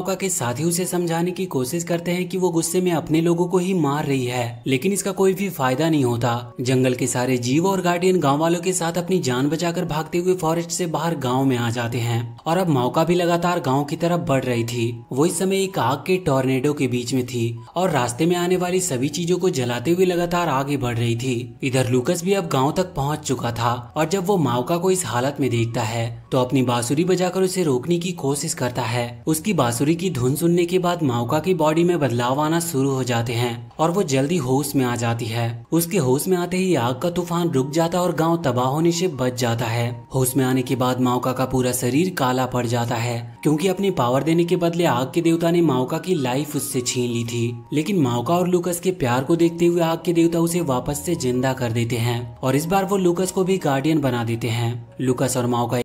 मौका के साथी उसे समझाने की कोशिश करते हैं कि वो गुस्से में अपने लोगों को ही मार रही है लेकिन इसका कोई भी फायदा नहीं होता जंगल के सारे जीव और गार्डियन गांव वालों के साथ अपनी जान बचाकर भागते हुए फॉरेस्ट से बाहर गांव में आ जाते हैं और अब मौका भी लगातार गांव की तरफ बढ़ रही थी वो इस समय एक आग के टॉर्नेडो के बीच में थी और रास्ते में आने वाली सभी चीजों को जलाते हुए लगातार आगे बढ़ रही थी इधर लूकस भी अब गाँव तक पहुँच चुका था और जब वो माओका को इस हालत में देखता है तो अपनी बांसुरी बजाकर उसे रोकने की कोशिश करता है उसकी बाँसुरी छुरी की धुन सुनने के बाद माओका की बॉडी में बदलाव आना शुरू हो जाते हैं और वो जल्दी होश में आ जाती है उसके होश में आते ही आग का तूफान रुक जाता है और गांव तबाह होने से बच जाता है होश में आने के बाद माओका का पूरा शरीर काला पड़ जाता है क्योंकि अपनी पावर देने के बदले आग के देवता ने माओका की लाइफ उससे छीन ली थी लेकिन माओका और लुकस के प्यार को देखते हुए आग के देवता उसे वापस ऐसी जिंदा कर देते हैं और इस बार वो लुकस को भी गार्डियन बना देते हैं लुकस और माओका